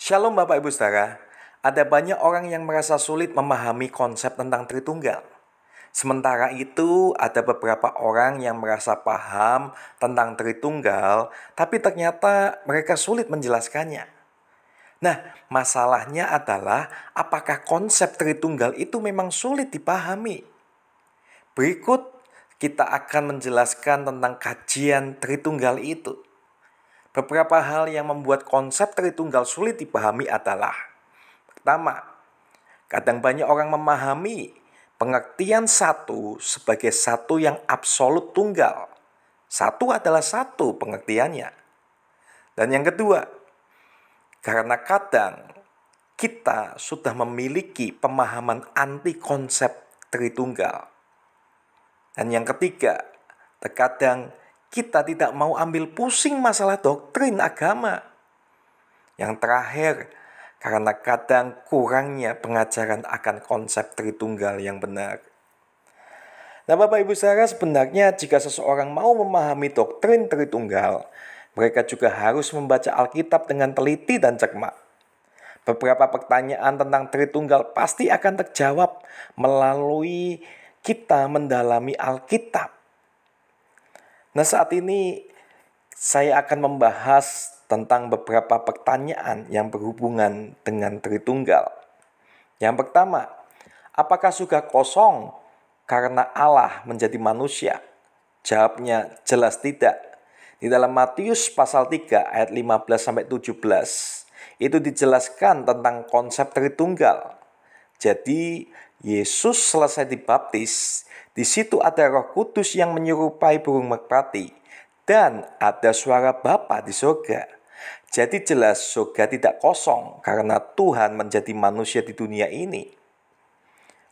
Shalom Bapak Ibu Saudara. Ada banyak orang yang merasa sulit memahami konsep tentang Tritunggal. Sementara itu, ada beberapa orang yang merasa paham tentang Tritunggal, tapi ternyata mereka sulit menjelaskannya. Nah, masalahnya adalah apakah konsep Tritunggal itu memang sulit dipahami? Berikut kita akan menjelaskan tentang kajian Tritunggal itu. Beberapa hal yang membuat konsep Tritunggal sulit dipahami adalah Pertama, kadang banyak orang memahami pengertian satu sebagai satu yang absolut tunggal. Satu adalah satu pengertiannya. Dan yang kedua, karena kadang kita sudah memiliki pemahaman anti konsep Tritunggal. Dan yang ketiga, terkadang kita tidak mau ambil pusing masalah doktrin agama. Yang terakhir, karena kadang kurangnya pengajaran akan konsep Tritunggal yang benar. Nah Bapak Ibu Saudara sebenarnya jika seseorang mau memahami doktrin Tritunggal, mereka juga harus membaca Alkitab dengan teliti dan cermat. Beberapa pertanyaan tentang Tritunggal pasti akan terjawab melalui kita mendalami Alkitab. Nah, saat ini saya akan membahas tentang beberapa pertanyaan yang berhubungan dengan Tritunggal. Yang pertama, apakah surga kosong karena Allah menjadi manusia? Jawabnya jelas tidak. Di dalam Matius pasal 3 ayat 15 sampai 17 itu dijelaskan tentang konsep Tritunggal. Jadi Yesus selesai dibaptis, di situ ada roh kudus yang menyerupai burung merpati, dan ada suara Bapa di surga. Jadi jelas surga tidak kosong karena Tuhan menjadi manusia di dunia ini.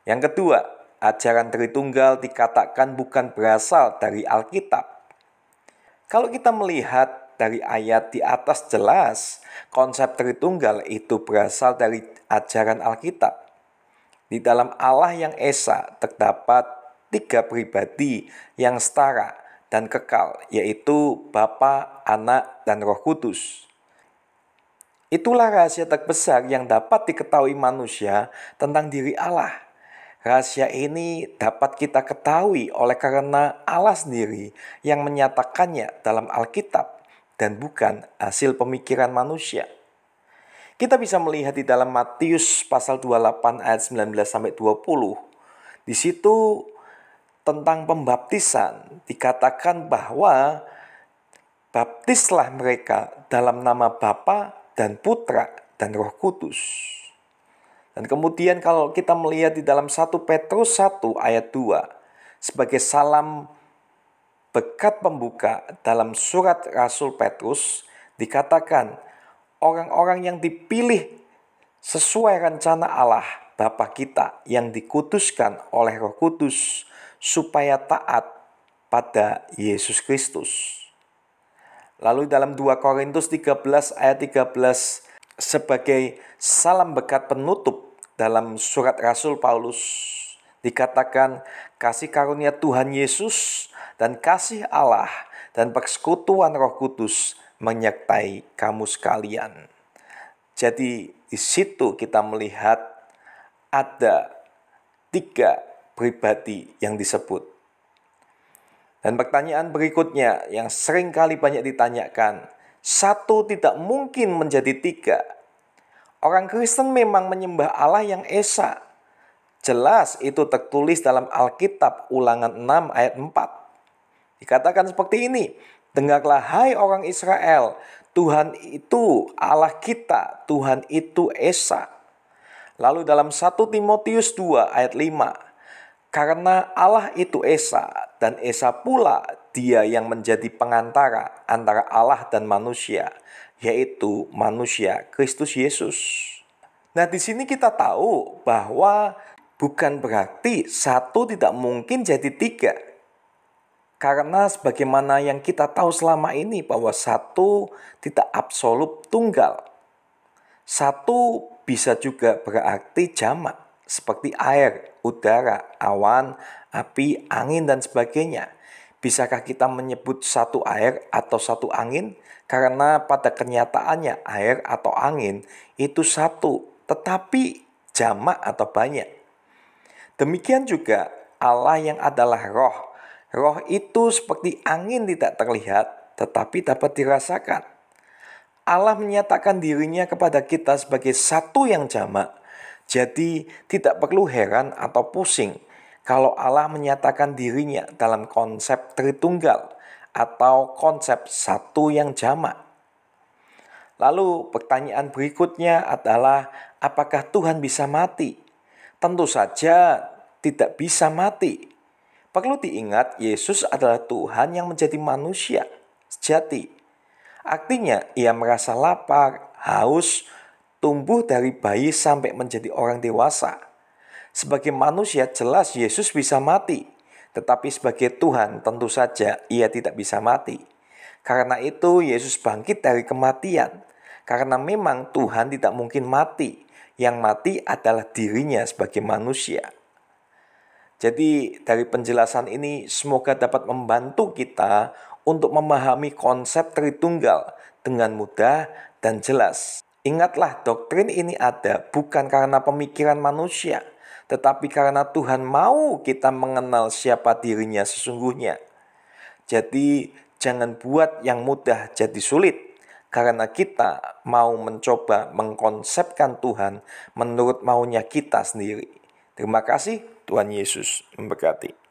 Yang kedua, ajaran Tritunggal dikatakan bukan berasal dari Alkitab, kalau kita melihat dari ayat di atas jelas, konsep Tritunggal itu berasal dari ajaran Alkitab. Di dalam Allah yang Esa terdapat tiga pribadi yang setara dan kekal, yaitu Bapa, Anak, dan Roh Kudus. Itulah rahasia terbesar yang dapat diketahui manusia tentang diri Allah. Rahasia ini dapat kita ketahui oleh karena Allah sendiri yang menyatakannya dalam Alkitab dan bukan hasil pemikiran manusia. Kita bisa melihat di dalam Matius pasal 28 ayat 19 sampai 20. Di situ tentang pembaptisan dikatakan bahwa baptislah mereka dalam nama Bapa dan Putra dan Roh Kudus. Dan kemudian kalau kita melihat di dalam 1 Petrus 1 ayat 2 sebagai salam bekat pembuka dalam surat Rasul Petrus dikatakan orang-orang yang dipilih sesuai rencana Allah Bapa kita yang dikuduskan oleh Roh Kudus supaya taat pada Yesus Kristus. Lalu dalam 2 Korintus 13 ayat 13 sebagai salam bekat penutup dalam surat Rasul Paulus dikatakan kasih karunia Tuhan Yesus dan kasih Allah dan persekutuan Roh Kudus menyertai kamu sekalian. Jadi di situ kita melihat ada tiga pribadi yang disebut. Dan pertanyaan berikutnya yang sering kali banyak ditanyakan, satu tidak mungkin menjadi tiga. Orang Kristen memang menyembah Allah yang Esa. Jelas itu tertulis dalam Alkitab ulangan 6 ayat 4. Dikatakan seperti ini, Dengarlah hai orang Israel, Tuhan itu Allah kita, Tuhan itu Esa. Lalu dalam 1 Timotius 2 ayat 5, karena Allah itu Esa dan Esa pula dia yang menjadi pengantara antara Allah dan manusia, yaitu manusia Kristus Yesus. Nah, di sini kita tahu bahwa bukan berarti satu tidak mungkin jadi tiga. Karena sebagaimana yang kita tahu selama ini bahwa satu tidak absolut tunggal. Satu bisa juga berarti jamak seperti air, udara, awan, api, angin dan sebagainya. Bisakah kita menyebut satu air atau satu angin? Karena pada kenyataannya air atau angin itu satu, tetapi jamak atau banyak. Demikian juga Allah yang adalah roh Roh itu seperti angin tidak terlihat, tetapi dapat dirasakan. Allah menyatakan dirinya kepada kita sebagai satu yang jamak, jadi tidak perlu heran atau pusing kalau Allah menyatakan dirinya dalam konsep Tritunggal atau konsep satu yang jamak. Lalu pertanyaan berikutnya adalah apakah Tuhan bisa mati? Tentu saja tidak bisa mati. Perlu diingat, Yesus adalah Tuhan yang menjadi manusia sejati. Artinya, ia merasa lapar, haus, tumbuh dari bayi sampai menjadi orang dewasa. Sebagai manusia jelas Yesus bisa mati, tetapi sebagai Tuhan tentu saja ia tidak bisa mati. Karena itu Yesus bangkit dari kematian, karena memang Tuhan tidak mungkin mati, yang mati adalah dirinya sebagai manusia. Jadi dari penjelasan ini semoga dapat membantu kita untuk memahami konsep Tritunggal dengan mudah dan jelas. Ingatlah doktrin ini ada bukan karena pemikiran manusia, tetapi karena Tuhan mau kita mengenal siapa dirinya sesungguhnya. Jadi jangan buat yang mudah jadi sulit karena kita mau mencoba mengkonsepkan Tuhan menurut maunya kita sendiri. Terima kasih Tuhan Yesus memberkati.